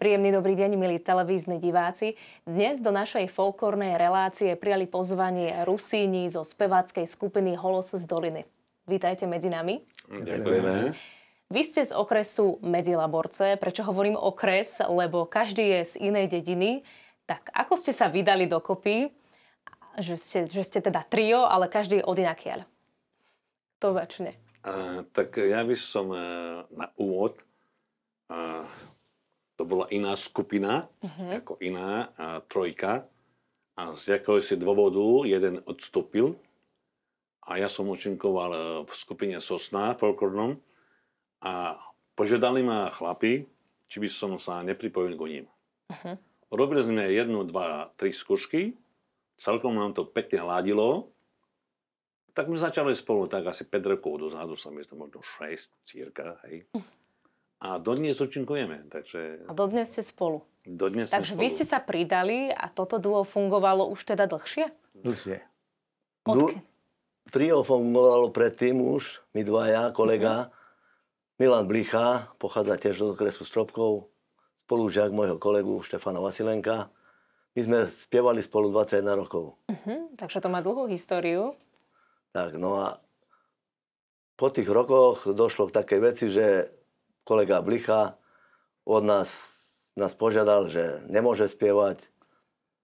Príjemný dobrý deň, milí televízni diváci. Dnes do našej folklórnej relácie prijali pozvanie Rusíni zo speváckej skupiny Holos z Doliny. Vítajte medzi nami. Ďakujeme. Vy ste z okresu Medzilaborce. Prečo hovorím okres? Lebo každý je z inej dediny. Tak ako ste sa vydali dokopy? Že ste, že ste teda trio, ale každý je od inakiaľ. To začne. A, tak ja by som e, na úvod a to bola iná skupina, uh-huh. ako iná a, trojka. A z si dôvodu jeden odstúpil a ja som učinkoval e, v skupine Sosna folklornom a požiadali ma chlapi, či by som sa nepripojil k ním. Mhm. Uh-huh. Robili sme jednu, dva, tri skúšky, celkom nám to pekne hladilo, tak my začali spolu tak asi 5 rokov dozadu, sa myslím, možno 6 círka. hej. Uh-huh. A dodnes účinkujeme. Takže... A dodnes ste spolu. Dodnes takže spolu. vy ste sa pridali a toto duo fungovalo už teda dlhšie? Dlhšie. Odkedy? du- trio fungovalo predtým už, my ja, kolega. Uh-huh. Milan Blicha, pochádza tiež do okresu Stropkov, spolužiak môjho kolegu Štefana Vasilenka. My sme spievali spolu 21 rokov. Uh-huh, takže to má dlhú históriu. Tak, no a po tých rokoch došlo k takej veci, že kolega Blicha od nás, nás požiadal, že nemôže spievať,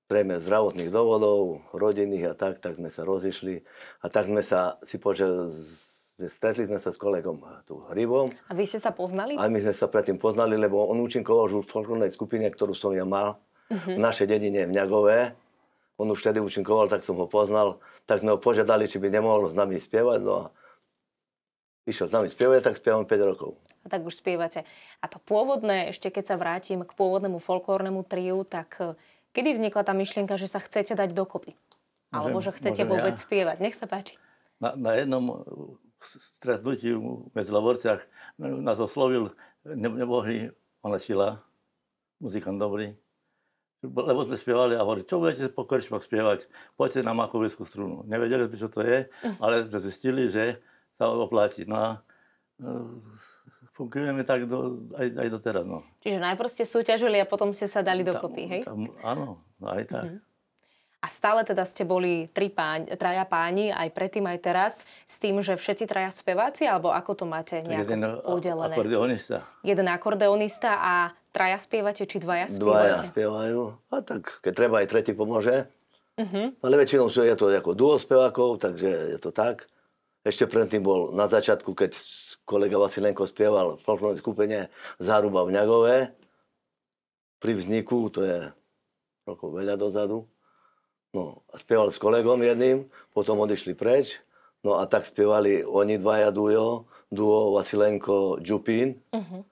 zrejme zdravotných dôvodov, rodinných a tak, tak sme sa rozišli. A tak sme sa si počali, stretli sme sa s kolegom tu Hrybom. A vy ste sa poznali? A my sme sa predtým poznali, lebo on účinkoval už v folklornej skupine, ktorú som ja mal uh-huh. v našej dedine v Ňagové. On už vtedy účinkoval, tak som ho poznal. Tak sme ho požiadali, či by nemohol s nami spievať. No a išiel s nami spievať, tak spievam 5 rokov. A tak už spievate. A to pôvodné, ešte keď sa vrátim k pôvodnému folklórnemu triu, tak eh, kedy vznikla tá myšlienka, že sa chcete dať dokopy? No Alebo že chcete môžem vôbec ja. spievať? Nech sa páči. Na, na jednom eh, stretnutí v Medzlavorciach nás oslovil, ne, nebohli ona Čila, muzikant dobrý, lebo sme spievali a hovorí, čo budete po korčmach spievať, poďte na makovickú strunu. Nevedeli sme, čo to je, hm. ale sme zistili, že sa oplatí. No a no, fungujeme tak do, aj, aj doteraz. No. Čiže najprv ste súťažili a potom ste sa dali dokopy, hej? Tam, áno, aj tak. Mm-hmm. A stále teda ste boli tri páň, traja páni, aj predtým, aj teraz, s tým, že všetci traja speváci, alebo ako to máte nejako jeden udelené? akordeonista. Jeden akordeonista a traja spievate, či dvaja spievate? Dvaja spievajú. A tak, keď treba, aj tretí pomôže. Uh-huh. Ale väčšinou sú, je to ako duo spevákov, takže je to tak ešte predtým bol na začiatku, keď kolega Vasilenko spieval folklórne skupenie Záruba v Ňagové. Pri vzniku, to je rokov veľa dozadu. No, spieval s kolegom jedným, potom odišli preč. No a tak spievali oni dvaja duo, duo Vasilenko Džupín. Uh-huh.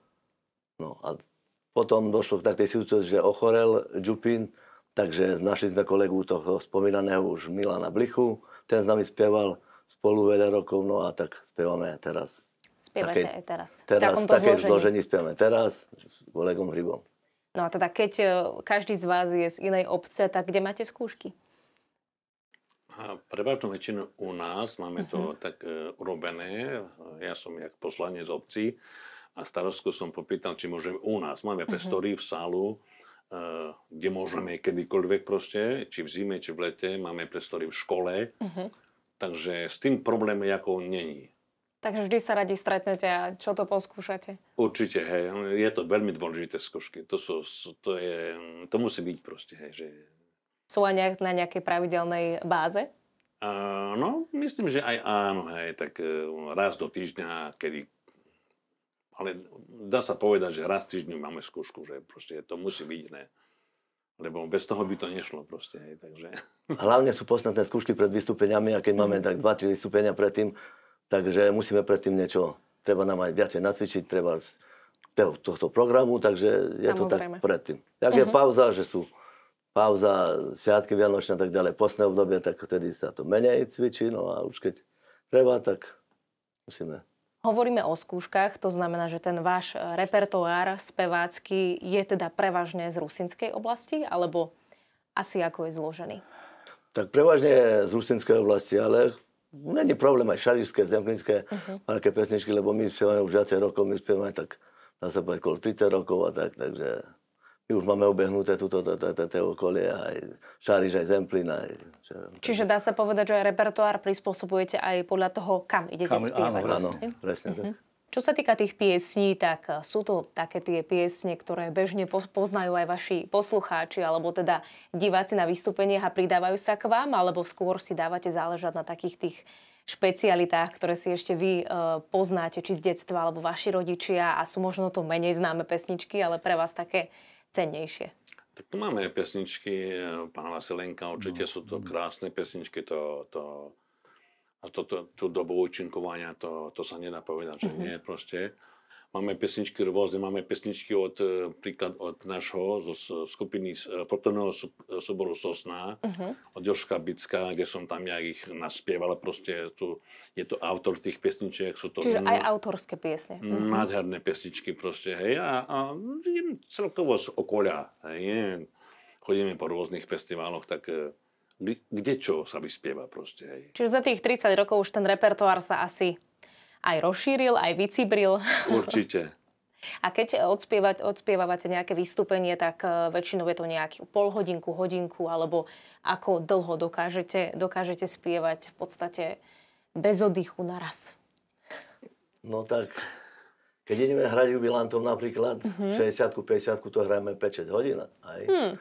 No a potom došlo k takej situácii, že ochorel Džupín, takže našli sme kolegu toho spomínaného už Milana Blichu, ten s nami spieval spolu veľa rokov, no a tak spievame teraz. Spievate aj teraz. Teraz v také zložení zložení spievame teraz s Olegom Hrybom. No a teda keď e, každý z vás je z inej obce, tak kde máte skúšky? A prevažnú väčšinu u nás máme to uh-huh. tak e, urobené. Ja som jak poslanec obci a starostku som popýtal, či môžeme u nás. Máme uh-huh. pestory v sálu, e, kde môžeme kedykoľvek proste, či v zime, či v lete. Máme pestory v škole. Uh-huh Takže s tým problém ako není. Takže vždy sa radi stretnete a čo to poskúšate? Určite, hej. Je to veľmi dôležité skúšky. To, sú, to, je, to musí byť proste, hej. Že... Sú aj nejak, na nejakej pravidelnej báze? No, myslím, že aj áno, hej. Tak e, raz do týždňa, kedy ale dá sa povedať, že raz týždňu máme skúšku, že proste to musí byť, ne? lebo bez toho by to nešlo proste. Hej, takže... Hlavne sú podstatné skúšky pred vystúpeniami a keď máme mhm. tak 2-3 vystúpenia predtým, takže musíme predtým niečo, treba nám aj viacej nacvičiť, treba z tohto programu, takže je to tak predtým. Jak uh-huh. je mhm. pauza, že sú pauza, sviatky vianočné a tak ďalej, posné obdobie, tak vtedy sa to menej cvičí, no a už keď treba, tak musíme Hovoríme o skúškach, to znamená, že ten váš e, repertoár spevácky je teda prevažne z rusinskej oblasti, alebo asi ako je zložený? Tak prevažne z rusinskej oblasti, ale není problém aj šarišské, zemklinské, uh-huh. Mhm. malé pesničky, lebo my spievame už viacej rokov, my spievame tak, dá sa povedať, 30 rokov a tak, takže my už máme obehnuté túto okolie, aj Šáriž, aj Zemplín. Aj, čo, Čiže dá sa povedať, že aj repertoár prispôsobujete aj podľa toho, kam idete kam, spievať. Áno, áno presne tak. Mhm. Čo sa týka tých piesní, tak eh, sú to také tie piesne, ktoré bežne poznajú aj vaši poslucháči, alebo teda diváci na vystúpeniach a pridávajú sa k vám, alebo skôr si dávate záležať na takých tých špecialitách, ktoré si ešte vy e, poznáte, či z detstva, alebo vaši rodičia a sú možno to menej známe pesničky, ale pre vás také cennejšie? Tak tu máme pesničky eh, pána Vasilenka, určite no. sú to krásne pesničky, to, to, a to, to, tú dobu účinkovania, to, to sa nedá povedať, že mm-hmm. nie proste. Máme pesničky rôzne, máme pesničky od, e, príklad od našho, zo skupiny e, folklórneho soboru e, Sosná, uh-huh. od Joška Bicka, kde som tam ja ich naspieval, proste tu, je to autor tých pesničiek. Sú to Čiže m- aj autorské piesne. Uh-huh. Nádherné pesničky proste, hej, a, a celkovo z okolia, hej, chodíme po rôznych festiváloch, tak kde čo sa vyspieva proste, hej. Čiže za tých 30 rokov už ten repertoár sa asi aj rozšíril, aj vycibril. Určite. A keď odspievať, odspievavate nejaké vystúpenie, tak e, väčšinou je to nejaký polhodinku, hodinku, alebo ako dlho dokážete, dokážete spievať v podstate bez oddychu naraz? No tak, keď ideme hrať jubilantom napríklad, mm-hmm. 60 50 to hrajeme 5-6 hodín. Aj. Mm. Hm.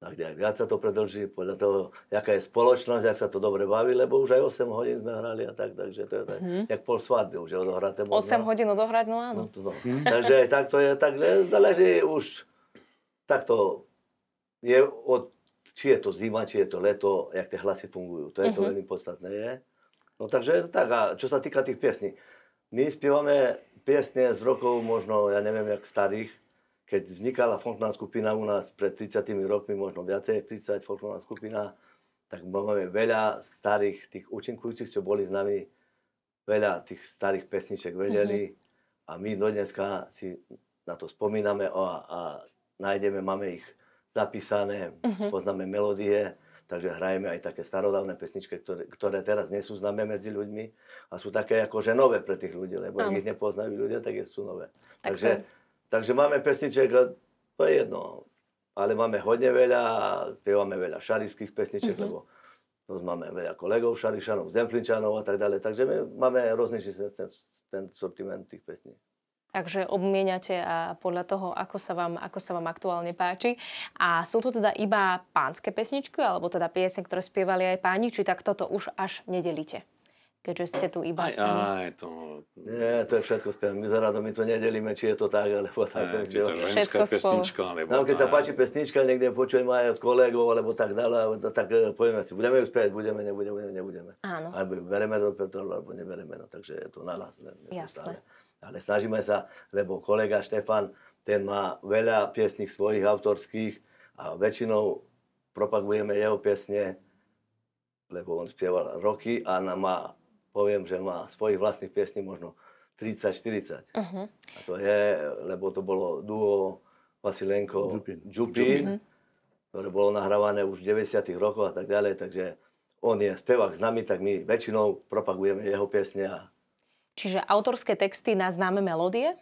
A kde aj viac sa to predlží, podľa toho, aká je spoločnosť, ak sa to dobre baví, lebo už aj 8 hodín sme hrali a tak, takže to je tak, mm hmm. jak pol svadby už je odohrať. 8 možno. hodín odohrať, no áno. No, to, no. Hmm. Takže aj tak to je, takže záleží už, takto je od, či je to zima, či je to leto, jak tie hlasy fungujú, to je mm-hmm. to mhm. veľmi podstatné. Je. No takže je to tak, a čo sa týka tých piesní, my spievame piesne z rokov možno, ja neviem, jak starých, keď vznikala folkná skupina u nás pred 30 rokmi, možno viacej 30 folkná skupina, tak máme veľa starých tých účinkujúcich, čo boli s nami, veľa tých starých pesniček vedeli mm-hmm. a my do dneska si na to spomíname a, a nájdeme, máme ich zapísané, mm-hmm. poznáme melódie, takže hrajeme aj také starodávne pesničky, ktoré, ktoré teraz nie sú známe medzi ľuďmi a sú také akože nové pre tých ľudí, lebo ano. ich nepoznajú ľudia, tak sú nové. Tak takže to Takže máme pesniček, to je jedno, ale máme hodne veľa, spievame veľa šarišských pesniček, mm-hmm. lebo to máme veľa kolegov, šarišanov, zemplinčanov a tak ďalej. Takže my máme rozličný ten, ten sortiment tých pesní. Takže obmieniate a podľa toho, ako sa, vám, ako sa vám aktuálne páči. A sú to teda iba pánske pesničky, alebo teda piesne, ktoré spievali aj páni, či tak toto už až nedelíte? keďže ste tu iba aj, sami? Aj, to... Nie, to je všetko spiaľ. My zaradom, my to nedelíme, či je to tak, alebo tak. Aj, či to všetko pesnička, alebo... Nám, no, keď aj. sa páči pesnička, niekde počujem aj od kolegov, alebo tak dále, tak eh, povieme si, budeme ju spiať, budeme, nebudeme, nebudeme. nebudeme. Áno. Alebo bereme do petrolu, alebo nebereme, no, takže je to na nás. Ne, Jasné. Ale snažíme sa, lebo kolega Štefan, ten má veľa piesných svojich autorských a väčšinou propagujeme jeho piesne, lebo on spieval roky a má poviem, že má svojich vlastných piesní možno 30-40. Uh-huh. Mhm. A to je, lebo to bolo duo Vasilenko Džupin, Džupin uh-huh. Mhm. ktoré bolo nahrávané už v 90. rokoch a tak ďalej, takže on je spevák s nami, tak my väčšinou propagujeme jeho piesne. A... Čiže autorské texty na známe melódie?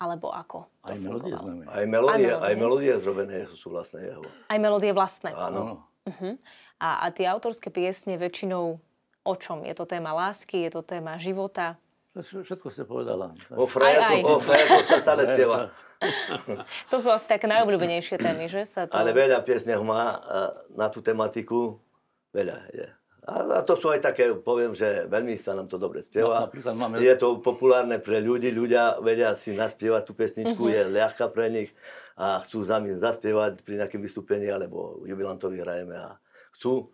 Alebo ako? To aj melódie, aj melódie, aj melódie zrobené sú vlastné jeho. Aj melódie vlastné? Áno. Uh-huh. A, a tie autorské piesne väčšinou o čom? Je to téma lásky, je to téma života? No, všetko ste povedala. O frajakoch sa stále spieva. to sú asi také najobľúbenejšie témy, že? Sa to... Ale veľa piesňov má na tú tematiku. Veľa je. A, to sú aj také, poviem, že veľmi sa nám to dobre spieva. No, máme... Je to populárne pre ľudí, ľudia vedia si naspievať tú pesničku, uh-huh. Mhm. je ľahká pre nich a chcú za zaspievať pri nejakým vystúpení alebo jubilantovi hrajeme a chcú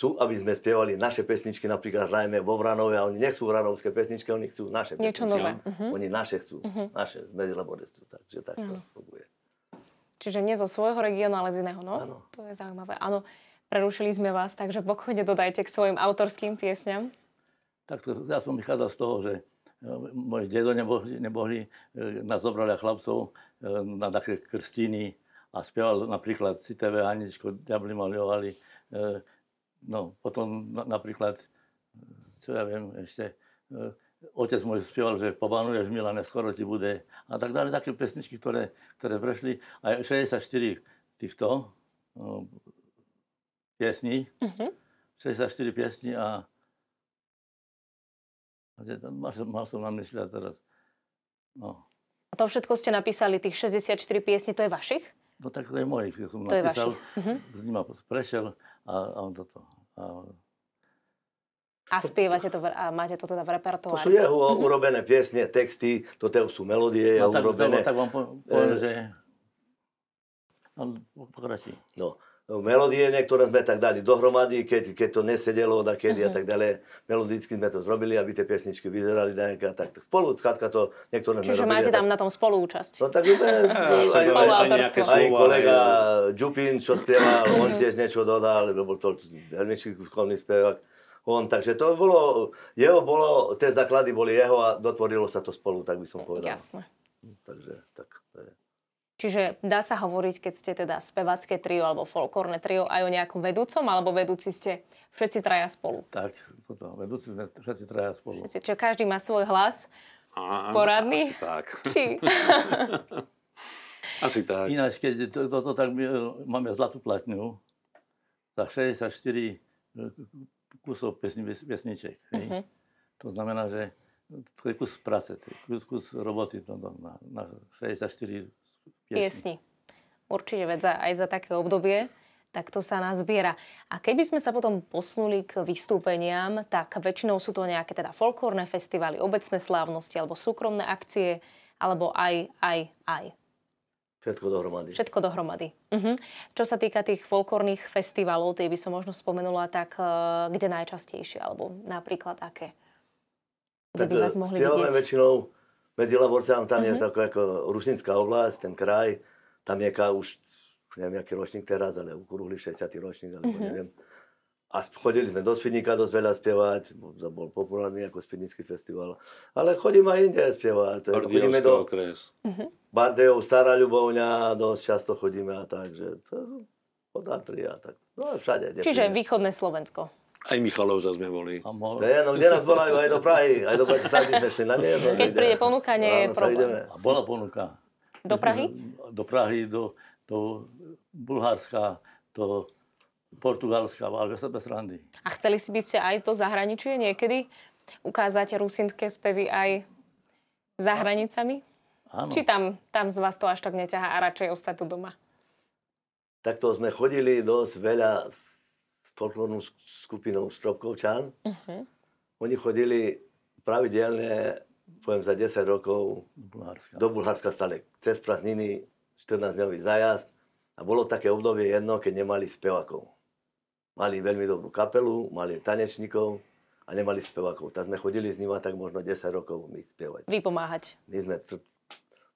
chcú, aby sme spievali naše pesničky, napríklad hrajme vo Vranove a oni nechcú vranovské pesničky, oni chcú naše Niečo pesničky. Niečo nové. Uh-huh. Oni naše chcú, uh-huh. naše z Medzilaborestu, takže tak mhm. to funguje. Čiže nie zo svojho regiónu, ale z iného, no? Áno. To je zaujímavé. Áno, prerušili sme vás, takže pokojne dodajte k svojim autorským piesňam. Tak to, ja som vychádzal z toho, že e, moji dedo nebohli, nebohli e, nás zobrali chlapcov e, na také krstiny a spieval napríklad Citeve Haničko, Diabli maľovali, No, potom napríklad, e, čo ja viem ešte, e, otec môj spieval, že pobanuješ Milane, skoro ti bude a tak dále, také pesničky, ktoré, ktoré prešli. A 64 týchto no, piesní, uh-huh. Mhm. 64 piesní a, a mal, mal som na mysli teraz. No. A to všetko ste napísali, tých 64 piesní, to je vašich? No tak to je mojich, som to napísal, je vašich. Uh-huh. S nima prešiel a, a toto. A, a spievate to a máte to teda v repertoári? To sú jeho mhm. urobené piesne, texty, toto sú melódie no, tak, urobené. Tak vám poviem, eh, že... No, pokračuj. No, No, melódie, niektoré sme tak dali dohromady, keď, keď to nesedelo od kedy uh-huh. a mhm. tak ďalej. Melodicky sme to zrobili, aby tie piesničky vyzerali nejaká tak, tak spolu, skladka to niektoré Čiže sme Čiže máte tam tak, na tom spoluúčasť. No tak sme, aj, aj, aj, kolega Džupin, čo spieval, uh-huh. on tiež niečo dodal, lebo bol to veľmi šikovný spevák on, takže to bolo, jeho bolo, tie základy boli jeho a dotvorilo sa to spolu, tak by som povedal. Jasné. Takže tak to je. Čiže dá sa hovoriť, keď ste teda spevacké trio alebo folklórne trio aj o nejakom vedúcom, alebo vedúci ste všetci traja spolu? Tak, toto, vedúci sme všetci traja spolu. Všetci, čo každý má svoj hlas a, poradný? Asi tak. Či? asi tak. Ináč, keď toto to, to, tak my, e, máme zlatú platňu, tak 64 e, kusov pesni, pesniček. Uh-huh. Mhm. To znamená, že to je kus práce, kus, kus roboty to, to, na, na 64 piesni. Určite vec aj za také obdobie tak to sa zbiera. A keby sme sa potom posunuli k vystúpeniam, tak väčšinou sú to nejaké teda folklórne festivaly, obecné slávnosti alebo súkromné akcie, alebo aj, aj, aj. Všetko dohromady. Všetko dohromady. Uh-huh. Čo sa týka tých folklórnych festivalov, tie by som možno spomenula, tak e, kde najčastejšie, alebo napríklad aké? Kde tak, by e, vás mohli vidieť? väčšinou medzi Laborcami, tam je uh-huh. Mhm. taká ako Rusnická oblasť, ten kraj, tam je nejaká už, neviem, aký ročník teraz, ale ukrúhli 60. ročník, alebo uh-huh. neviem. A chodili sme do Svidníka dosť veľa spievať, to bol populárny ako Svidnícky festival. Ale chodím aj inde spievať. Chodíme do okres. Uh-huh. Mhm. Bardejov, Stará Ľubovňa, dosť často chodíme a tak, že to, po Tatry tak. No a všade. Čiže príjem. východné Slovensko. Aj Michalovca sme boli. Mohol... Ne, no kde nás volajú aj do Prahy, aj do Bratislavy sme šli na mier. Keď ideme. príde ponuka, nie je problém. A bola ponuka. Do Prahy? Do Prahy, do, do Bulharska, do Portugalska, ale bez randy. A chceli si by ste aj to zahraničie niekedy ukázať rusinské spevy aj za hranicami? Áno. Či tam, tam z vás to až tak neťahá a radšej ostať tu doma? Takto sme chodili dosť veľa s folklórnou skupinou Stropkovčan. Uh-huh. Oni chodili pravidelne, poviem za 10 rokov, Bulharska. do Bulharska stále cez prázdniny, 14-dňový zájazd. A bolo také obdobie jedno, keď nemali spevakov. Mali veľmi dobrú kapelu, mali tanečníkov a nemali spevakov. Tak sme chodili s nimi tak možno 10 rokov my spievať. Vypomáhať. My sme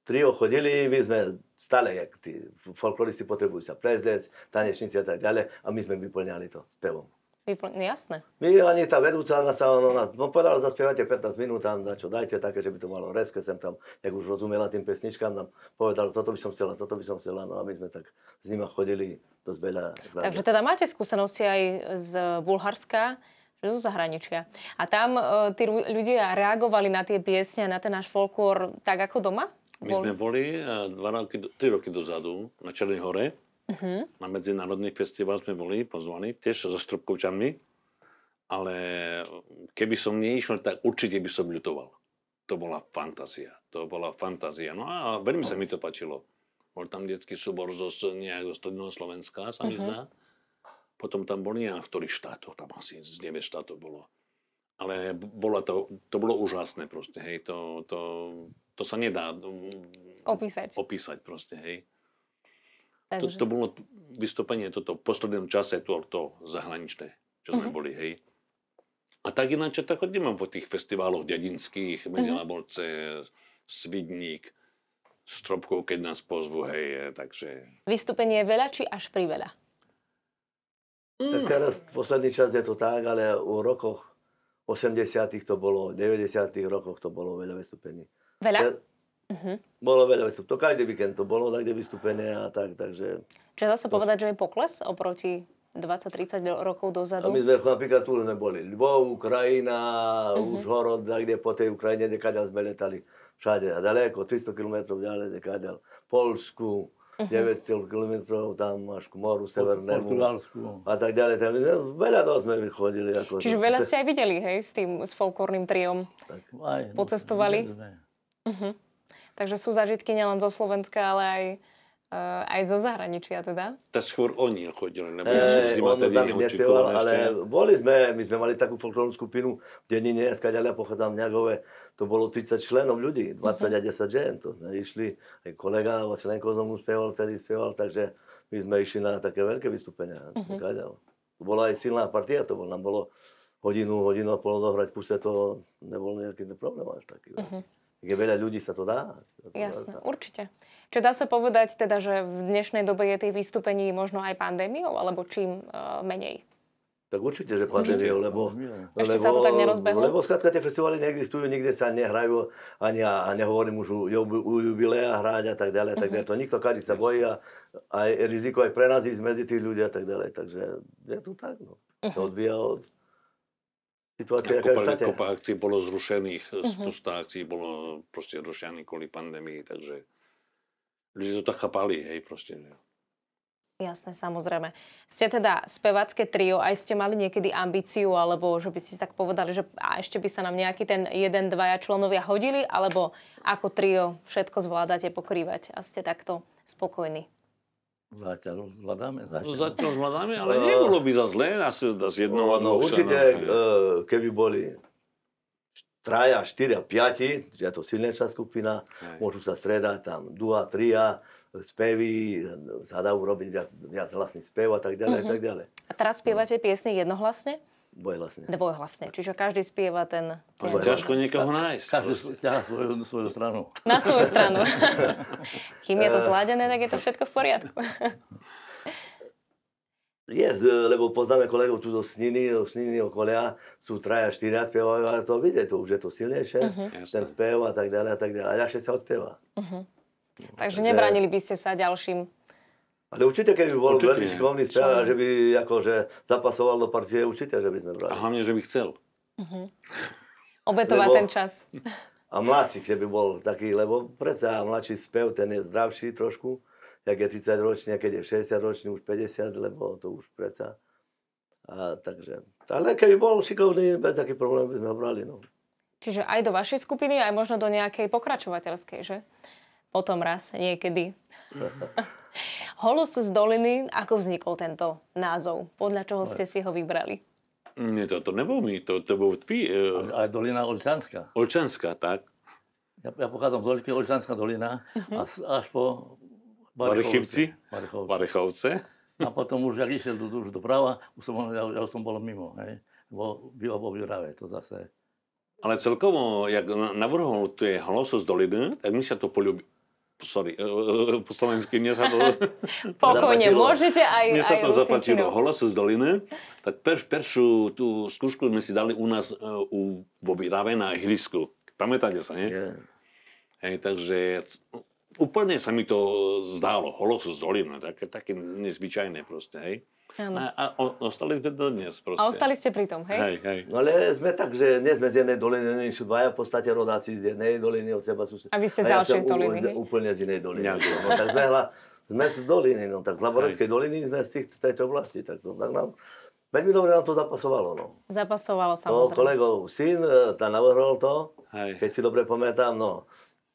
trio chodili, my sme stále, jak tí folkloristi potrebujú sa prezlec, tanečníci a tak ďalej a my sme vyplňali to spevom. Vyplň... Jasné. My ani tá vedúca sa ona, no, povedala, zaspievate 15 minút tam, na čo dajte také, že by to malo reske, sem tam, jak už rozumela tým pesničkám, nám povedala, toto by som chcela, toto by som chcela, no a my sme tak s nima chodili dosť veľa. Takže teda máte skúsenosti aj z Bulharska, že zo zahraničia. A tam e, tí ľudia reagovali na tie piesne, na ten náš folklór tak ako doma? My bol... sme boli 2 eh, roky, 3 roky dozadu na Černej hore. Uh-huh. Na medzinárodný festival sme boli pozvaní, tiež so Stropkovčanmi. Ale keby som neišiel, tak určite by som ľutoval. To bola fantázia. To bola fantázia. No a veľmi sa mi to páčilo. Bol tam detský súbor zo, nejak zo stredného Slovenska, sa mi uh-huh. zdá. Potom tam bol nejak v ktorých štátoch, tam asi z 9 štátov bolo. Ale bolo to, to bolo úžasné proste, hej, to, to to sa nedá mm, opísať. opísať proste, hej. To, to bolo vystúpenie toto v poslednom čase, to, to zahraničné, čo sme uh-huh. boli, hej. A tak ináč, tak chodíme po tých festiváloch dedinských, mhm. Medzilaborce, uh-huh. Svidník, Stropkov, keď nás pozvu, hej, e, takže... Vystúpenie je veľa, či až pri veľa? Mm. Tak teraz posledný čas je to tak, ale u rokoch 80 to bolo, 90 rokoch to bolo veľa vystúpení. Veľa? Ja, uh-huh. Mhm. Bolo veľa výstup. To každý víkend to bolo, tak kde vystúpenie a tak, takže... Čiže zase to... povedať, že je pokles oproti 20-30 rokov dozadu? A my sme napríklad tu neboli. Lvov, Ukrajina, uh-huh. už Užhorod, kde po tej Ukrajine, nekáďa sme letali všade a daleko, 300 km ďalej, dekáďal Polsku, Uh-huh. 900 km tam až k moru severnému. Portugalsku. A tak ďalej. Tam, veľa toho sme vychodili. Ako Čiže to, veľa ste aj videli, hej, s tým, s folklórnym triom. Tak. Aj, no, Pocestovali? No, Uh-huh. Takže sú zažitky nielen zo Slovenska, ale aj uh, aj zo zahraničia teda? Tak skôr oni chodili, nebo ja eh, som s nimi tedy neočikoval Ale boli sme, my sme mali takú folklórnu skupinu v Denine, skáďa ja pochádzam v Niagove, to bolo 30 členov ľudí, 20 mhm. uh-huh. a 10 žen, to sme išli, aj kolega Vasilenko som mu spieval, tedy spieval, takže my sme išli na také veľké vystúpenia, uh-huh. Mhm. Skáďal. To bola aj silná partia, to bolo, nám bolo hodinu, hodinu a pol dohrať, puse to nebol nejaký problém až taký. Uh-huh je veľa ľudí, sa to dá? Sa to Jasné, dá, určite. Čo dá sa povedať teda, že v dnešnej dobe je tých vystúpení možno aj pandémiou, alebo čím e, menej? Tak určite, že pandémiou, lebo, Ešte lebo, sa to tak nerozbehlo? Lebo skladka tie festivaly neexistujú, nikde sa nehrajú, ani ja, a nehovorím už u, u jubilea hráť a tak ďalej, a tak mhm. ďalej. To nikto každý sa bojí a aj riziko aj pre nás ísť medzi tých ľudí a tak ďalej. Takže je to tak, no. Uh-huh. To mhm. odvíja od situácia, aká je Kopa akcií bolo zrušených, uh-huh. Mhm. spústa akcií bolo proste zrušených kvôli pandémii, takže ľudia to tak chápali, hej, proste. Jasné, samozrejme. Ste teda spevacké trio, aj ste mali niekedy ambíciu, alebo že by ste tak povedali, že a ešte by sa nám nejaký ten jeden, dvaja členovia hodili, alebo ako trio všetko zvládate pokrývať a ste takto spokojní? Zatiaľ zvládame. Zatiaľ, no, zatiaľ zvládame, ale uh, nebolo by za zlé nás, nás jednoho no, no Určite, uh, keby boli traja, štyria, piati, že je to silnejšia skupina, Aj. môžu sa stredať tam dua, tria, spevy, sa dajú robiť viac, viac hlasný spev a tak ďalej, uh-huh. Mhm. a tak ďalej. A teraz spievate piesne jednohlasne? Dvojhlasne. Dvojhlasne, čiže každý spieva ten... ten... Ťažko niekoho nájsť. Každý ťaha svoju, svoju stranu. Na svoju stranu. Kým je to eh. zvládené, tak je to všetko v poriadku. Yes, eh, lebo poznáme kolegov tu zo Sniny, zo Sniny okolia, sú traja, štyria spievajú ale to vidie, to už je to silnejšie, uh-huh. ten spev a tak ďalej a tak ďalej. A ďalšie sa odpieva. Uh-huh. Takže, Takže nebránili by ste sa ďalším ale určite, keby bol určite. veľmi šikovný a že by akože zapasoval do partie, určite, že by sme brali. A hlavne, že by chcel. Uh-huh. Obetovať lebo, ten čas. A mladší, že by bol taký, lebo predsa mladší spev, ten je zdravší trošku, jak je 30 ročný, a keď je 60 ročný, už 50, lebo to už predsa. A takže, ale keby bol šikovný, bez taký problém by sme ho brali. No. Čiže aj do vašej skupiny, aj možno do nejakej pokračovateľskej, že? potom raz, niekedy. Holus z doliny, ako vznikol tento názov? Podľa čoho ste si ho vybrali? Nie, to, to nebol my, to, to bol tvý. E... Ale dolina Olčanská. Olčanská, tak. Ja, ja pochádzam z Olčky, Olčanská dolina, uh-huh. až po Barechovci. Barechovce. A potom už, ak išiel do, už doprava, už som, ja, ja som bol mimo, hej. Bo, bylo vo Vyrave, to zase. Ale celkovo, jak navrhol tie hloso z doliny, tak mi sa to polúbilo Sorry, e, e, e, po slovensky mne sa to... Pokojne, môžete aj Mne sa to Rusinčinu. zapáčilo. Holasu z doliny. Tak per, peršu tú skúšku sme si dali u nás u, vo Vyrave na ihrisku. Pamätáte sa, nie? Yeah. Hej, takže úplne sa mi to zdálo. Holosu z doliny, také, také nezvyčajné proste, hej. Ano. A, a ostali sme do dnes proste. A ostali ste pri tom, hej? Hej, hej. No ale sme tak, že nie sme z jednej doliny, oni sú dvaja v podstate rodáci z jednej doliny od seba sú. A vy ste z ďalšej ja doliny, hej? úplne z inej doliny. Ja. No, tak sme, hla, sme z doliny, no tak z Laboreckej doliny sme z tých, tejto oblasti, tak to tak nám... Veľmi dobre nám to zapasovalo, no. Zapasovalo, samozrejme. To kolegov syn, e, tá navrhol to, hej. keď si dobre pamätám, no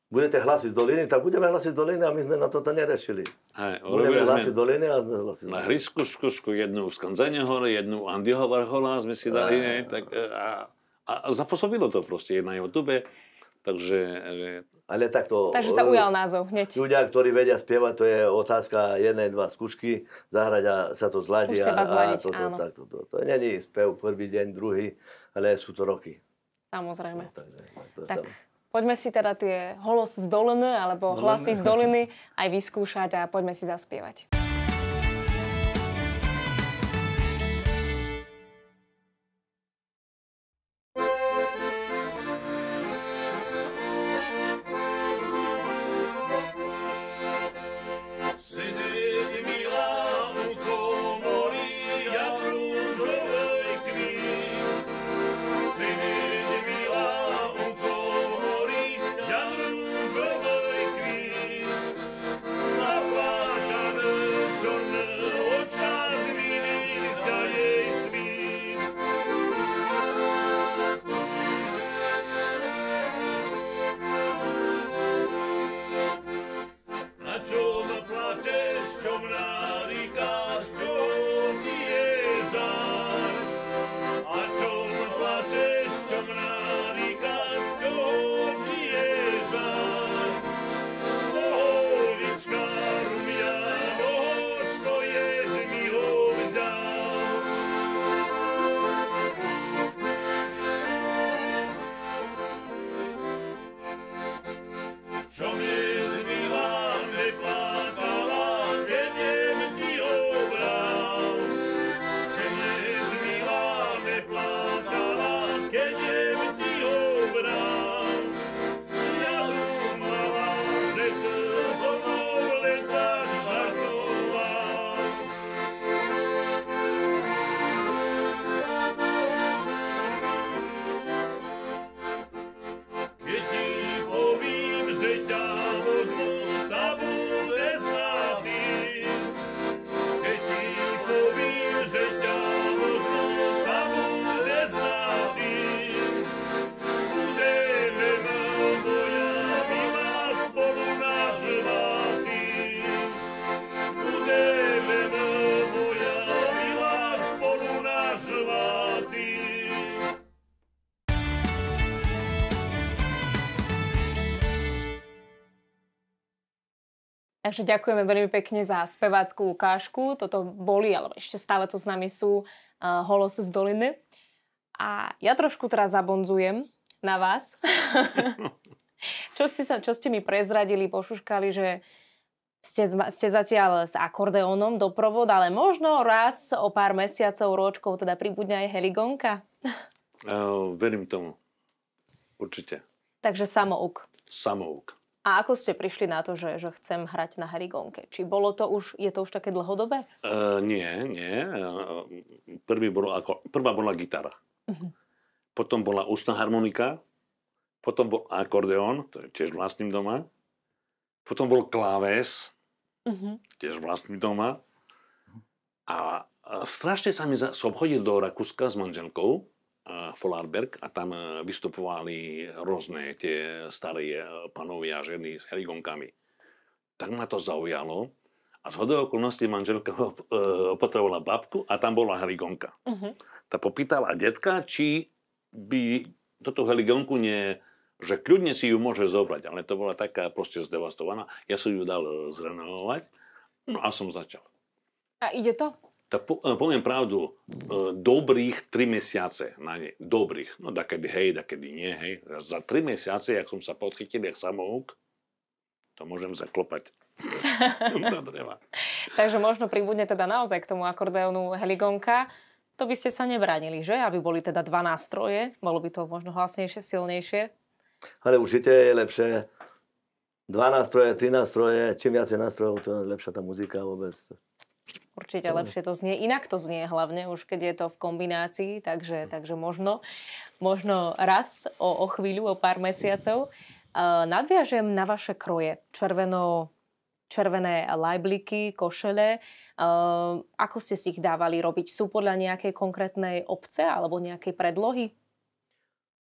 budete hlasiť z doliny, tak budeme hlasiť z doliny a my sme na toto nerešili. Hej, budeme hlasiť z doliny a sme hlasiť z doliny. Na hrysku, škušku, jednu z Kanzene hore, jednu Andyho Varhola sme si dali, a... tak, e, a, a, a zapôsobilo to proste na YouTube. Takže... Že... Ale takto... Takže sa ujal názov hneď. Ľudia, ktorí vedia spievať, to je otázka jednej, dva skúšky, zahrať a sa to zladí. Už a, zladiť, a to, to, Tak, toto, to, to, to není spev prvý deň, druhý, ale sú to roky. Samozrejme. No, takže, tak, to tak Poďme si teda tie holos z doliny alebo hlasy z doliny aj vyskúšať a poďme si zaspievať. Takže ďakujeme veľmi pekne za spevácku ukážku. Toto boli, ale ešte stále tu s nami sú uh, holos z Doliny. A ja trošku teraz zabonzujem na vás. čo, ste sa, čo ste mi prezradili, pošuškali, že ste, ste zatiaľ s akordeónom doprovod, ale možno raz o pár mesiacov ročkov teda pribudne aj heligonka. uh, verím tomu. Určite. Takže samouk. Samouk. A ako ste prišli na to, že, že chcem hrať na Harigonke? Či bolo to už, je to už také dlhodobé? Uh, nie, nie. E, prvý bol ako, prvá bola gitara. Uh-huh. Potom bola ústna harmonika. Potom bol akordeón, to je tiež vlastným doma. Potom bol kláves, uh-huh. tiež vlastný doma. A strašne sa mi... Za... Som chodil do Rakúska s manželkou Folarberg a tam e, vystupovali rôzne tie staré e, panovia, a ženy s heligonkami. Tak ma to zaujalo a z hodou okolností manželka e, opatrovala babku a tam bola heligonka. Uh-huh. Mhm. Ta popýtala detka, či by toto heligonku nie, že kľudne si ju môže zobrať, ale to bola taká proste zdevastovaná. Ja som ju dal zrenovovať, no a som začal. A ide to? tak po, eh, poviem pravdu, eh, dobrých 3 mesiace na ne, dobrých, no da kedy hej, da kedy nie, hej, za 3 mesiace, jak som sa podchytil, jak samouk, to môžem zaklopať. na dreva. Takže možno pribudne teda naozaj k tomu akordeónu Heligonka. To by ste sa nebránili, že? Aby boli teda dva nástroje. Bolo by to možno hlasnejšie, silnejšie. Ale určite je lepšie dva nástroje, tri nástroje. Čím viacej nástrojov, to je lepšia tá muzika vôbec. Určite lepšie to znie. Inak to znie hlavne, už keď je to v kombinácii, takže, hm. takže možno, možno raz o, o chvíľu, o pár mesiacov. nadviažem na vaše kroje. Červeno, červené lajbliky, košele. ako ste si ich dávali robiť? Sú podľa nejakej konkrétnej obce alebo nejakej predlohy?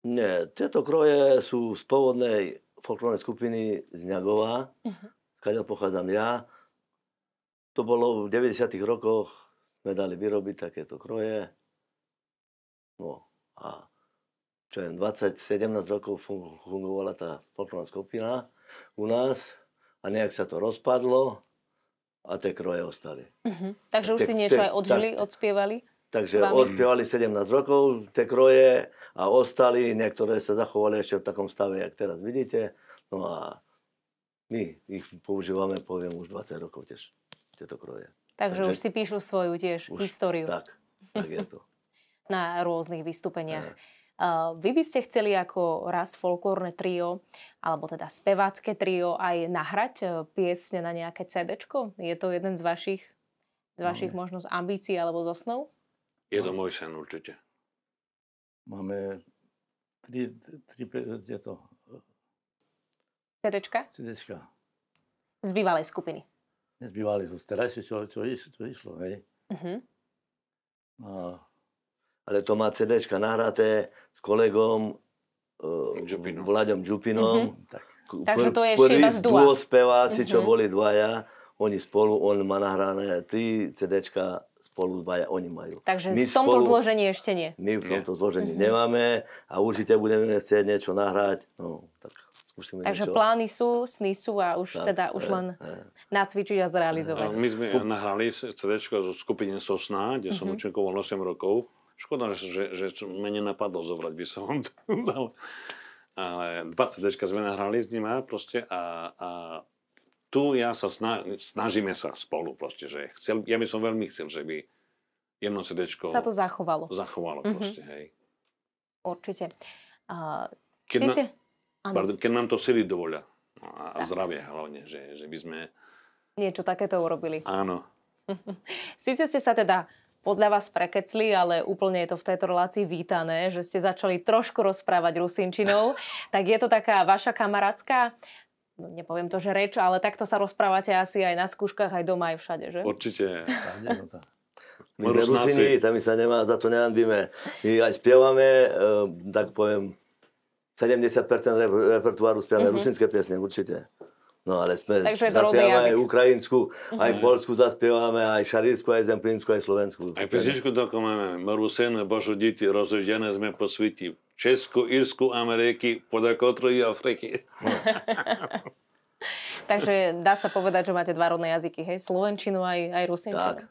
Nie, tieto kroje sú z pôvodnej folklórnej skupiny z Ňagová, mhm. uh-huh. pochádza ja to bolo v 90. rokoch, sme dali vyrobiť takéto kroje. No a čo je, 20, 17 rokov fungovala tá folklorná skupina u nás a nejak sa to rozpadlo a tie kroje ostali. Uh-huh. Takže už te, si niečo te, aj odžili, tak, odspievali? Takže odpievali 17 rokov tie kroje a ostali, niektoré sa zachovali ešte v takom stave, jak teraz vidíte. No a my ich používame, poviem, už 20 rokov tiež tieto kroje. Takže, Takže už si píšu svoju tiež už, históriu. Tak, tak je to. Na rôznych vystúpeniach. Ja. Vy by ste chceli ako raz folklórne trio, alebo teda spevácké trio, aj nahrať e, piesne na nejaké CD? Je to jeden z vašich, z vašich možnosť ambícií alebo zo snov? Je to môj sen určite. Máme tri, tri, tieto... E, CDčka? CDčka. Z bývalej skupiny nezbývali zo starajšie, čo, čo, iš, čo išlo, hej. Uh-huh. Mhm. A... No. Ale to má CDčka nahraté s kolegom uh, e, Vladom Džupinom. Uh-huh. Tak. Pr- Takže to je ešte iba z dua. speváci, uh-huh. čo mhm. boli dvaja, oni spolu, on má nahrané tri CDčka spolu dvaja oni majú. Takže my v tomto spolu, zložení ešte nie. My v tomto nie. zložení uh-huh. nemáme a určite budeme chcieť niečo nahrať. No, tak skúsime Takže niečo. plány sú, sny sú a už ne, teda už e, len e. nacvičiť a zrealizovať. No, my sme nahrali CD zo skupiny Sosna, kde som mm-hmm. učinkoval 8 rokov. Škoda, že, že, že mne nenapadlo zobrať, by som dal. Ale 2 CD sme nahrali s nimi proste a, a tu ja sa sna, snažíme sa spolu proste, že chcel, ja by som veľmi chcel, že by jedno CD sa to zachovalo. Zachovalo mhm. proste, mm-hmm. hej. Určite. Uh, Keď síce... na, Pardon, keď nám to sily dovolia. A tak. zdravie hlavne, že, že by sme... Niečo takéto urobili. Áno. Sice ste sa teda podľa vás prekecli, ale úplne je to v tejto relácii vítané, že ste začali trošku rozprávať rusinčinou. tak je to taká vaša kamarátska No, nepoviem to, že reč, ale takto sa rozprávate asi aj na skúškach, aj doma, aj všade, že? Určite. No my sme Rusini, tam my sa nemá, za to neambíme. My aj spievame, eh, tak poviem, 70% repertoáru spievame mm-hmm. rusinské piesne, určite. No ale sme, zaspievame aj ukrajinskú, mm-hmm. aj mhm. polskú zaspievame, aj šarísku, aj zemplínskú, aj slovenskú. Aj pesničku toko máme. Rusene, božu deti, rozhodené sme po sviti. Česku, Irsku, Ameriky, podakotru i Afriky. Takže dá sa povedať, že máte dva rodné jazyky, hej? Slovenčinu aj, aj rusinčinu. Tak.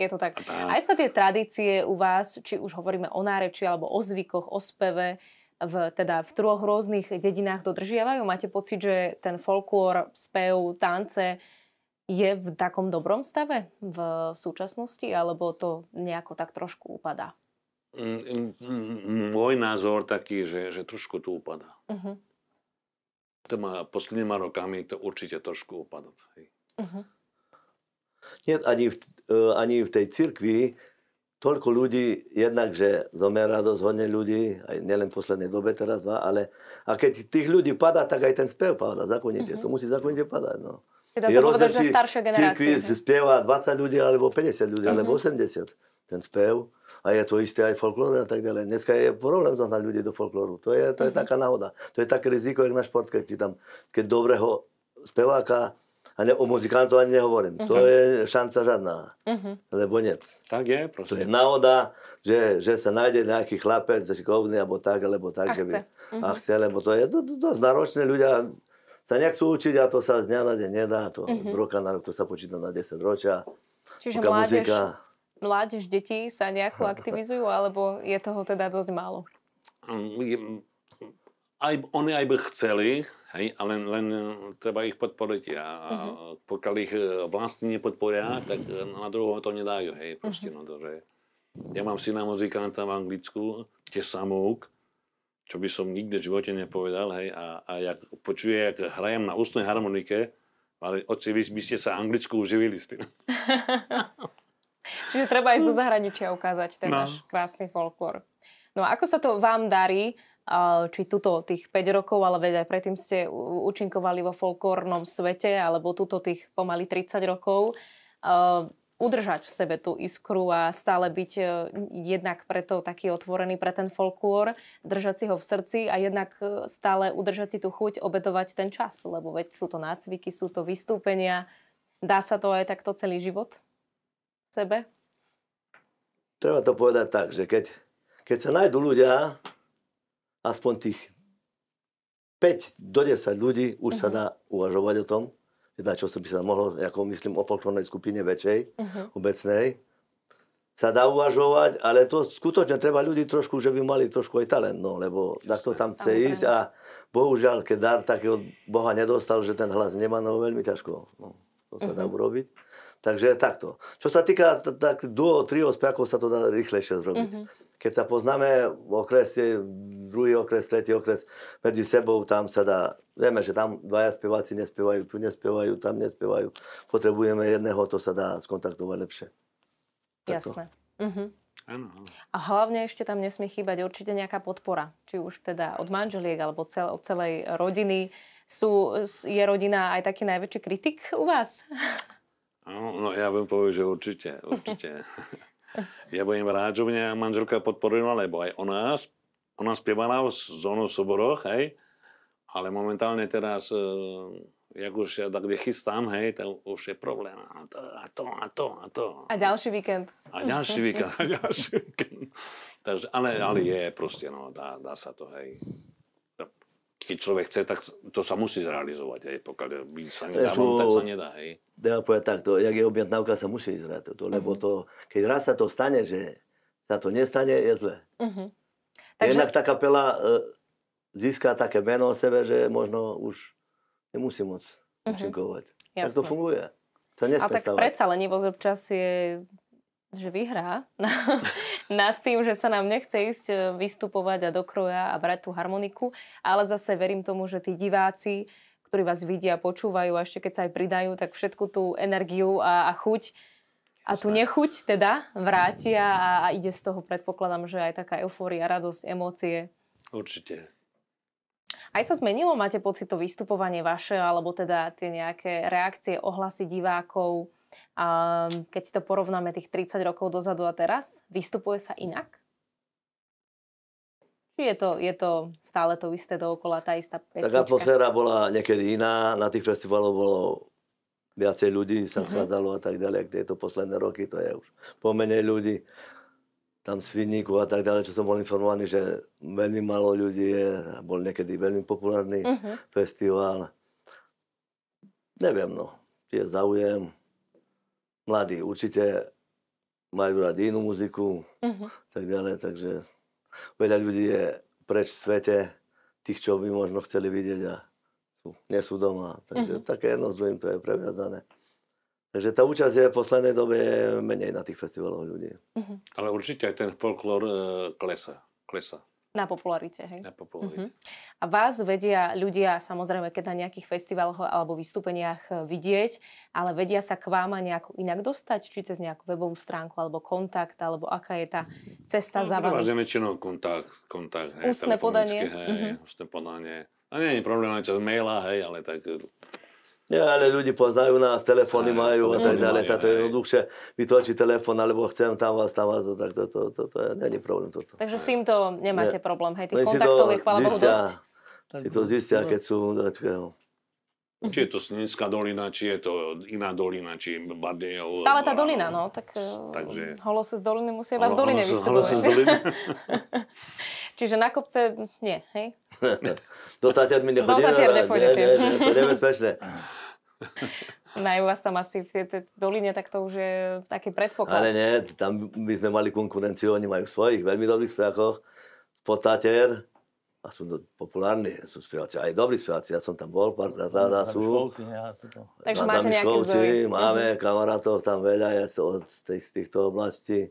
Je to tak. Aj sa tie tradície u vás, či už hovoríme o náreči, alebo o zvykoch, o speve, uh, v, teda v troch rôznych dedinách dodržiavajú? Máte pocit, že ten folklór, spev, tance je v takom dobrom stave v, súčasnosti, alebo to nejako tak trošku upadá? Mm, mm, mm, môj názor taký, že, že trošku to upadá. Uh-huh. To má rokami to určite trošku upadá. Uh-huh. Mhm. Nie, ani v, e, ani v tej cirkvi toľko ľudí, jednak, že zomiera dosť hodne ľudí, aj nielen v poslednej dobe teraz, ale a keď tých ľudí padá, tak aj ten spev padá, zakonite, mm-hmm. to mhm. musí zakonite padať. No. Teda je rozdiel, či cirkvi spieva 20 ľudí, alebo 50 ľudí, mm-hmm. alebo 80. Mhm. Ten spev. A je to isté aj folklór a tak ďalej. Dneska je problém zohnať ľudí do folklóru. To je, to je mm-hmm. taká náhoda. To je také riziko, jak na športke, keď, tam, keď dobrého speváka a ne, o muzikantov ani nehovorím. Uh-huh. To mhm. je šanca žiadna. Uh-huh. Mhm. Lebo nie. Tak je, prosím. To je náhoda, že, že sa nájde nejaký chlapec šikovný, alebo tak, alebo tak. A že by, uh-huh. a mhm. chce, lebo to je dosť to, to, to náročné ľudia sa nechcú učiť a to sa z dňa na deň nedá. To uh-huh. z roka na rok to sa počíta na 10 ročia. Čiže mládež, muzika. mládež deti sa nejako aktivizujú, alebo je toho teda dosť málo? Mm, aj, oni aj by chceli, hej, ale len, len treba ich podporiť. A uh-huh. pokiaľ ich e, vlastní nepodporia, mhm. tak e, na druhého to nedajú. Hej, mhm. proste, uh-huh. no to, že ja mám syna muzikanta v Anglicku, tie samouk, čo by som nikdy v živote nepovedal, hej, a, a jak počuje, jak hrajem na ústnej harmonike, ale oci, vy by ste sa anglicku uživili s tým. Čiže treba ísť do zahraničia ukázať ten no. náš krásny folklór. No a ako sa to vám darí či tuto tých 5 rokov, ale veď aj predtým ste účinkovali vo folklórnom svete, alebo tuto tých pomaly 30 rokov, udržať v sebe tú iskru a stále byť e, jednak preto taký otvorený pre ten folklór, držať si ho v srdci a jednak e, stále udržať si tú chuť obetovať ten čas, lebo veď sú to nácviky, sú to vystúpenia. Dá sa to aj takto celý život v sebe? Treba to povedať tak, že keď, keď sa nájdú ľudia, aspoň tých 5 do 10 ľudí už uh-huh. sa mhm. dá uvažovať o tom, teda čo by sa mohlo, ako myslím o folklórnej skupine väčšej, uh-huh. obecnej, sa dá uvažovať, ale to skutočne treba ľudí trošku, že by mali trošku aj talent, no, lebo takto to tam chce Samozrejme. ísť a bohužiaľ, keď dar takého Boha nedostal, že ten hlas nemá, no veľmi ťažko. No, to sa uh-huh. dá mhm. urobiť. Takže takto. Čo sa týka tak duo, trio spiakov, sa to dá rýchlejšie zrobiť. Mm-hmm. Keď sa poznáme v okrese, druhý okres, tretí okres, medzi sebou tam sa dá, vieme, že tam dvaja speváci nespievajú, tu nespievajú, tam nespievajú. Potrebujeme jedného, to sa dá skontaktovať lepšie. Takto. Jasné. Mm-hmm. A hlavne ešte tam nesmie chýbať určite nejaká podpora, či už teda od manželiek alebo cel, od celej rodiny. Sú, je rodina aj taký najväčší kritik u vás? No, no ja budem povedať, že určite, určite. ja budem rád, že mňa manželka podporila, lebo aj ona, ona spievala v zónu soboroch, hej, ale momentálne teraz, e, jak už ja tak chystám, hej, to už je problém. A to, a to, a to, a to. A ďalší víkend. A ďalší víkend, a ďalší víkend. Takže, ale, ale je proste, no, dá, dá sa to, hej keď človek chce, tak to sa musí zrealizovať, Aj pokiaľ by sa nedá, sú, tak sa nedá. Hej. Ja povedať takto, jak je objednávka, sa musí ísť hmm lebo mhm. to, keď raz sa to stane, že sa to nestane, je zle. Mm-hmm. Takže... Jednak tá kapela e, získa také meno o sebe, že možno už nemusí moc mm-hmm. učinkovať. Jasne. Tak to funguje. To A tak predsa, len občas je že vyhrá nad tým, že sa nám nechce ísť e, vystupovať a do kroja a brať tú harmoniku, ale zase verím tomu, že tí diváci, ktorí vás vidia, počúvajú a ešte keď sa aj pridajú, tak všetku tú energiu a, a chuť a tu nechuť teda vrátia a, a ide z toho, predpokladám, že aj taká eufória, radosť, emócie. Určite. Aj sa zmenilo, máte pocit to vystupovanie vaše, alebo teda tie nejaké reakcie, ohlasy divákov? A keď si to porovnáme tých 30 rokov dozadu a teraz, vystupuje sa inak? Či je to, je to stále to isté dookola, tá istá pesnička? Tak atmosféra bola niekedy iná, na tých festivaloch bolo viacej ľudí sa mhm. schádzalo mm-hmm. a tak ďalej, tieto posledné roky to je už pomenej ľudí tam svinníkov a tak ďalej, čo som bol informovaný, že veľmi malo ľudí je, bol niekedy veľmi populárny uh-huh. festival. Neviem, no, či je záujem mladí určite majú radi inú muziku, uh-huh. tak ďalej, takže veľa ľudí je preč v svete, tých, čo by možno chceli vidieť a sú, nie sú doma, takže uh-huh. také jedno s druhým to je previazané. Takže tá účasť je v poslednej dobe menej na tých festivaloch ľudí. Uh-huh. Ale určite aj ten folklór e, klesa. klesa. Na popularite, hej? Na popularite. Uh-huh. A vás vedia ľudia, samozrejme, keď na nejakých festivaloch alebo vystúpeniach eh, vidieť, ale vedia sa k vám a nejako inak dostať, či cez nejakú webovú stránku, alebo kontakt, alebo aká je tá cesta no, za vami? Prevažne väčšinou kontakt, kontakt, hej, Ústne podanie. Hej, uh-huh. ústne podanie. A nie je problém aj cez maila, hej, ale tak eh, nie, ale ľudí poznajú nás, telefóny majú a tak ďalej, to je jednoduchšie vytočiť telefón, alebo chcem tam vás, tam vás, tak to, to, to, to, není problém toto. Takže s týmto nemáte problém, hej, tých kontaktov je chvála Bohu dosť. Si to zistia, keď sú, no. Či je to Snenská dolina, či je to iná dolina, či Bardejov. Stále tá dolina, no. Tak eh, takže... holose z doliny musí iba v doline vystupovať. Čiže na kopce nie, hej? Do Tatier mi nechodíme. Do Tatier nechodíte. Nie, nie, to je nebezpečné. Majú vás tam asi v tej, tej doline, tak to už je taký predpoklad. Ale nie, tam by sme mali konkurenciu, oni majú svojich veľmi dobrých spiakoch. Po Tatier a sú to populárni, sú speváci, aj dobrí speváci, ja som tam bol pár ráda sú. Takže máte nejaké školci, mhm. máme kamarátov tam veľa od tých, týchto oblastí.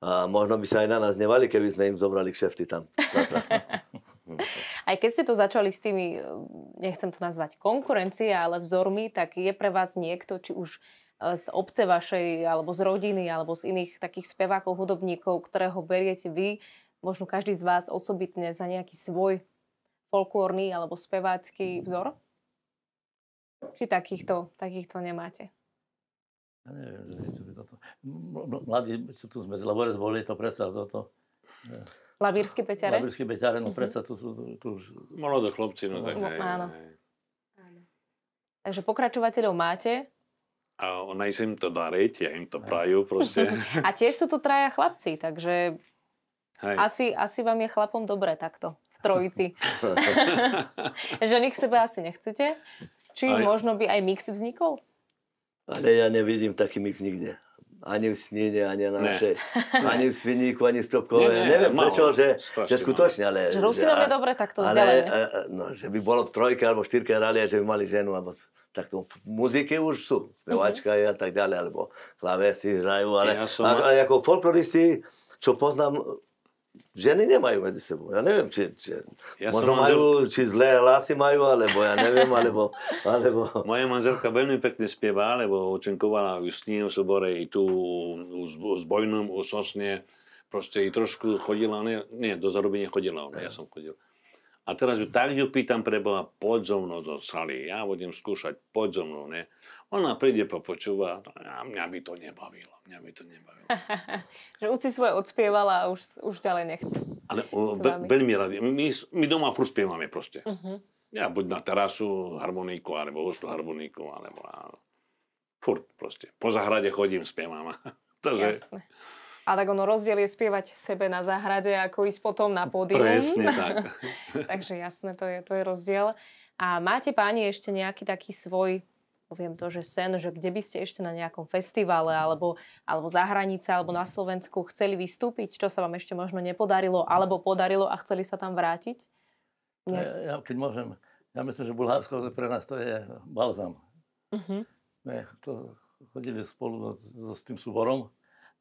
A možno by sa aj na nás nevali, keby sme im zobrali kšefty tam. Mhm. aj keď ste to začali s tými, eh, nechcem to nazvať konkurencia, ale vzormi, tak je pre vás niekto, či už eh, z obce vašej, alebo z rodiny, alebo z iných takých spevákov, hudobníkov, ktorého beriete vy možno každý z vás osobitne za nejaký svoj folklórny alebo spevácky mhm. vzor? Či takýchto, takýchto nemáte? Ja neviem, že sú toto. Mladí sú tu zmes, Laborec boli to predsa toto. Eh. Labírsky peťare? Labírsky peťare, no mhm. predsa tu sú... Tu už... Mladé chlopci, no tak aj, áno. Takže pokračovateľov máte, a ona im to darí, ja im to prajú proste. A tiež sú tu traja chlapci, takže Hej. Asi, asi vám je chlapom dobre takto, v trojici. Ženy k sebe asi nechcete? Či aj. možno by aj mix vznikol? Ale ja nevidím taký mix nikde. Ani v Snine, ani na našej. Ani v Sviníku, ani v Stropkové. Nie, nie, Neviem malo, prečo, že, že skutočne, ale... Že Rusinom je dobre takto ale, ďalej. E, e, no, že by bolo v trojke alebo štyrke hrali, že by mali ženu, alebo tak to muziky už sú, mhm. speváčka uh-huh. a tak ďalej, alebo klavesy hrajú, ale ja som... a, a ako folkloristi, čo poznám ženy nemajú medzi sebou. Ja neviem, či, či ja možno manžel... majú, či zlé hlasy majú, alebo ja neviem, alebo... alebo... Moja manželka veľmi pekne spieva, lebo učenkovala v Justine v sobore i tu s Bojnom, u Sosne. Proste i trošku chodila, nie, nie, do zaruby nechodila, ona, ja som chodil. A teraz ju tak ju pýtam pre Boha, poď zo mnou do sali, ja budem skúšať, poď zo mnou, ne? Ona príde, popočúva, no, a mňa by to nebavilo, mňa by to nebavilo. že už si svoje odspievala a už, už ďalej nechce. Ale o, be, veľmi rád. My, my doma furt spievame proste. Uh-huh. Ja buď na terasu harmoniku, alebo hostú harmoniku, alebo furt proste. Po zahrade chodím, spievam. Takže... A tak ono rozdiel je spievať sebe na záhrade, ako ísť potom na pódium. Presne tak. Takže jasné, to je, to je rozdiel. A máte páni ešte nejaký taký svoj poviem to, že sen, že kde by ste ešte na nejakom festivale mhm. alebo, alebo za hranice alebo na Slovensku chceli vystúpiť, čo sa vám ešte možno nepodarilo mhm. alebo podarilo a chceli sa tam vrátiť? Ja, ja, keď môžem, ja myslím, že Bulharsko pre nás to je balzam. Uh-huh. Mhm. My to chodili spolu so, s tým súborom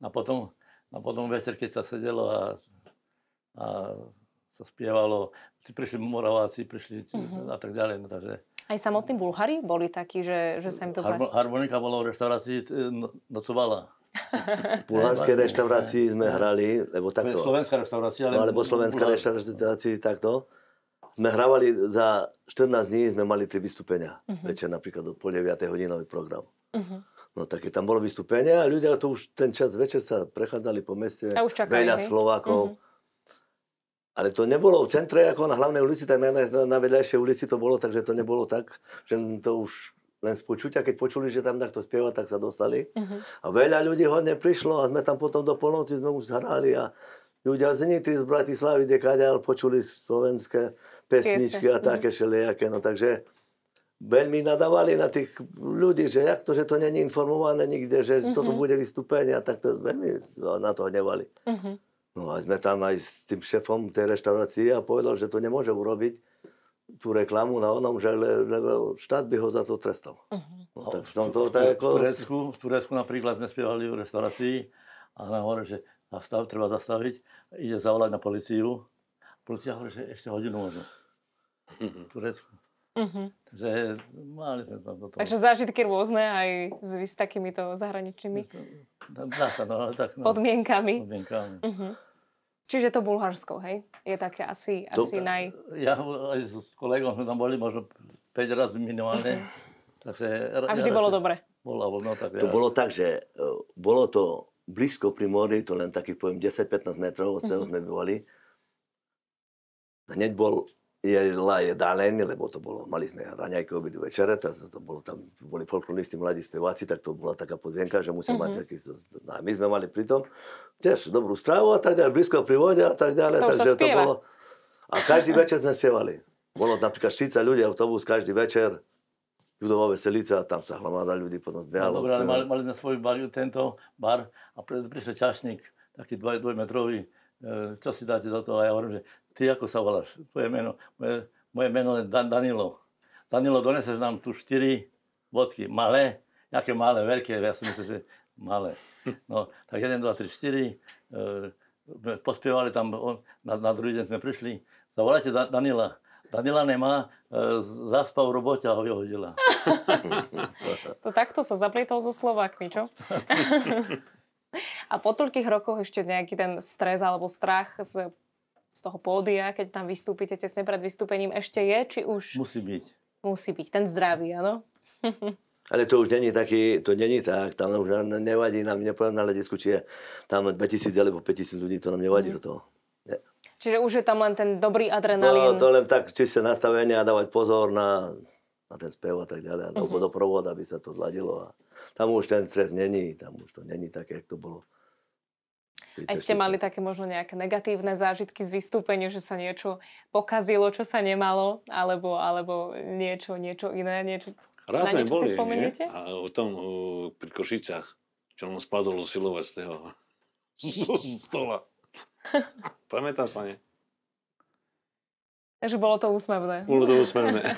a potom, a potom večer, keď sa sedelo a, a sa spievalo, prišli Moraváci, prišli uh-huh. a tak ďalej. No, takže, aj samotní Bulhari boli takí, že, že sa im to páči. Harmonika bola v reštaurácii, nocovala. V bulharskej reštaurácii sme hrali, lebo takto. Slovenská reštaurácia. No, ale no, alebo slovenská reštaurácia, takto. Sme hrávali za 14 dní, sme mali 3 vystúpenia. Uh-huh. Večer napríklad do pol 9 hodinový program. Uh-huh. No také tam bolo vystúpenie a ľudia to už ten čas večer sa prechádzali po meste. A už čakali, Veľa hej. Slovákov. Uh-huh ale to nebolo v centre, ako na hlavnej ulici, tak na, na, na vedľajšej ulici to bolo, takže to nebolo tak, že to už len z počutia, keď počuli, že tam takto spieva, tak sa dostali. Uh-huh. A veľa ľudí hodne prišlo a sme tam potom do polnoci sme už zhrali a ľudia z Nitry, z Bratislavy, dekaďal počuli slovenské pesničky Piese. a také uh-huh. Mhm. šelijaké. No takže veľmi nadávali na tých ľudí, že jak to, že to není informované nikde, že uh-huh. toto mhm. bude vystúpenie a tak to veľmi na to hnevali. Uh-huh. No a sme tam aj s tým šéfom tej reštaurácie a povedal, že to nemôže urobiť tú reklamu na onom, že le, le, štát by ho za to trestal. Uh-huh. No, tak v, som to tak ako... V Turecku, v Turecku napríklad sme spievali v reštaurácii a sme hovorili, že zastav, treba zastaviť, ide zavolať na policiu. Polícia hovorí, že ešte hodinu možno. Uh-huh. V Turecku. Uh-huh. Takže mali sme tam toto. Takže zážitky rôzne aj s, s takýmito zahraničnými. Dá sa, no, tak, no. Podmienkami. Podmienkami. Uh-huh. Čiže to Bulharsko, hej? Je také asi, to, asi naj... Ja aj s kolegom sme tam boli možno 5 raz minimálne. Uh-huh. Takže, a vždy ja bolo dobre. Bolo, no, tak to ja. bolo tak, že uh, bolo to blízko pri mori, to len takých poviem 10-15 metrov od celého mhm. uh-huh. sme bývali. Hneď bol jedla jedáleň, lebo to bolo, mali sme raňajky, obidu večera, tak to bolo tam, boli folkloristi, mladí speváci, tak to bola taká podvienka, že musím mm-hmm. mať taký, mhm. no a my sme mali pritom tiež dobrú stravu a tak ďalej, blízko pri vode a tak ďalej. To takže to bolo, a každý večer sme spievali. Bolo napríklad 40 ľudí, autobus každý večer, ľudová veselica, tam sa hlamada ľudí potom zmialo. No, dobre, ale mali, mali na svoj bar, tento bar a prišiel čašník, taký dvojmetrový, e, čo si dáte do toho? A ja hovorím, že ty ako sa voláš? Tvoje meno, moje, moje meno je Dan- Danilo. Danilo, doneseš nám tu štyri vodky, malé, nejaké malé, veľké, ja si myslím, že malé. No, tak 1, 2, 3, 4, e, pospievali tam, on, na, na druhý deň sme prišli, zavolajte da- Danila. Danila nemá, e, zaspal v robote a ho vyhodila. to takto sa zaplietol so Slovákmi, čo? A po toľkých rokoch ešte nejaký ten stres alebo strach z z toho pódia, keď tam vystúpite tesne pred vystúpením, ešte je, či už... Musí byť. Musí byť, ten zdravý, áno. Ale to už není taký, to není tak, tam už nevadí nám nepovedal na letisku, či je tam 2000 alebo 5000 ľudí, to nám nevadí mm. toto. Nie. Čiže už je tam len ten dobrý no, adrenalín. No, to len tak čisté nastavenie a dávať pozor na, na ten spev a tak ďalej, a mm-hmm. doprovod, aby sa to zladilo. A tam už ten stres není, tam už to není také, jak to bolo a ste mali také možno nejaké negatívne zážitky z vystúpenia, že sa niečo pokazilo, čo sa nemalo, alebo, alebo niečo, niečo iné, niečo... Raz sme boli, si Nie? A o tom o, pri Košicách, čo nám spadlo silovať z toho stola. Pamätá sa, nie? Takže bolo to úsmevné. Bolo to úsmevné.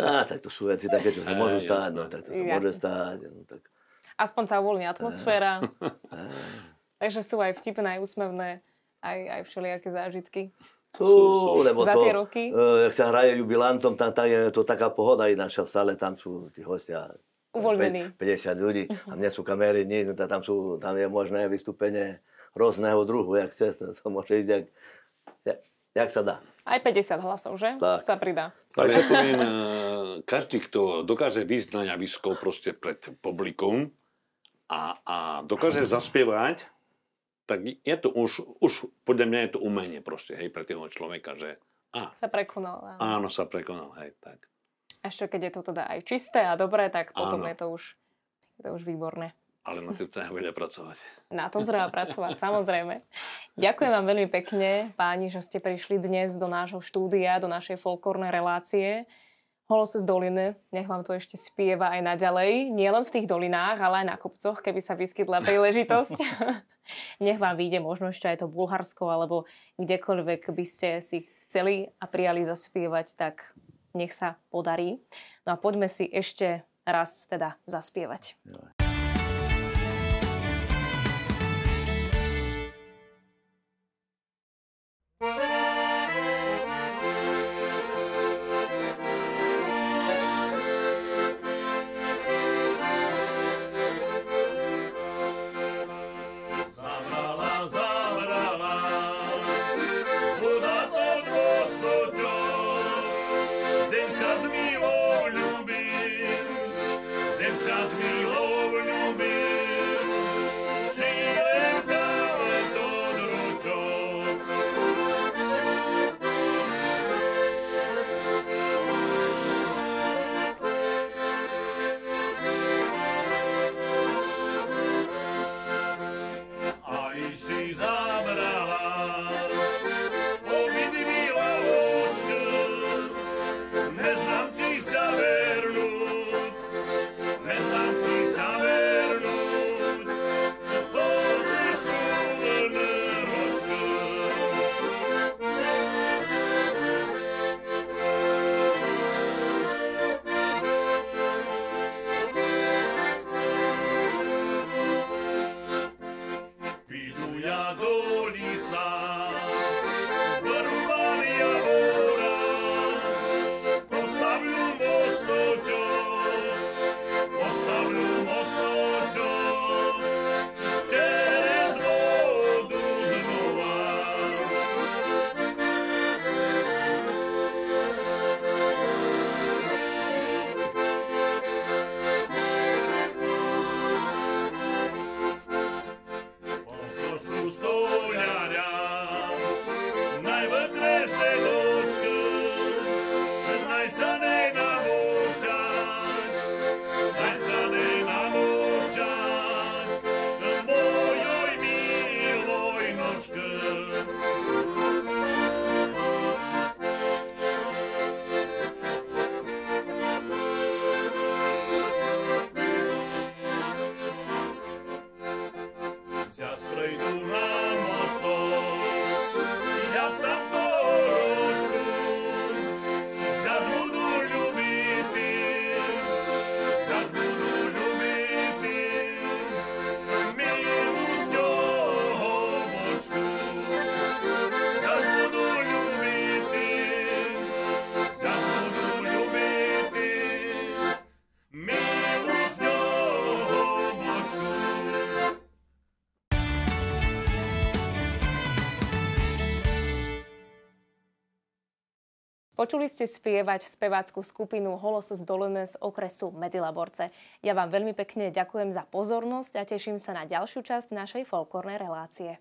Á, ah, tak to sú veci také, čo sa e, môžu stáť. No, tak to sa môže stáť. No, tak... Aspoň sa uvoľní atmosféra. Á, Takže sú aj vtipné, aj úsmevné, aj, aj všelijaké zážitky. Tu, sú, sú, lebo za to, tie roky. E, sa hraje jubilantom, tam, tam je to taká pohoda ináča v sále, tam sú tí hostia Uvoľnení. 50 ľudí a nie sú kamery, nič, no tam, sú, tam je možné vystúpenie rôzneho druhu, jak chce, to môže ísť, jak, jak, jak sa dá. Aj 50 hlasov, že? Tak. Sa pridá. Takže viem, e, každý, kto dokáže vyjsť na javisko proste pred publikum a, a dokáže zaspievať, tak je to už, už podľa mňa je to umenie proste, hej, pre toho človeka, že a, sa prekonal. Áno. áno, sa prekonal, hej, tak. čo keď je to teda aj čisté a dobré, tak potom áno. je to už, je to už výborné. Ale na to treba veľa pracovať. Na tom treba pracovať, samozrejme. Ďakujem vám veľmi pekne, páni, že ste prišli dnes do nášho štúdia, do našej folklórnej relácie z doline, nech vám to ešte spieva aj naďalej, nielen v tých dolinách, ale aj na kopcoch, keby sa vyskytla príležitosť. nech vám vyjde možno ešte aj to Bulharsko, alebo kdekoľvek by ste si chceli a prijali zaspievať, tak nech sa podarí. No a poďme si ešte raz teda zaspievať. No. Počuli ste spievať spevácku skupinu Holos z Dolene z okresu Medzilaborce. Ja vám veľmi pekne ďakujem za pozornosť a teším sa na ďalšiu časť našej folklórnej relácie.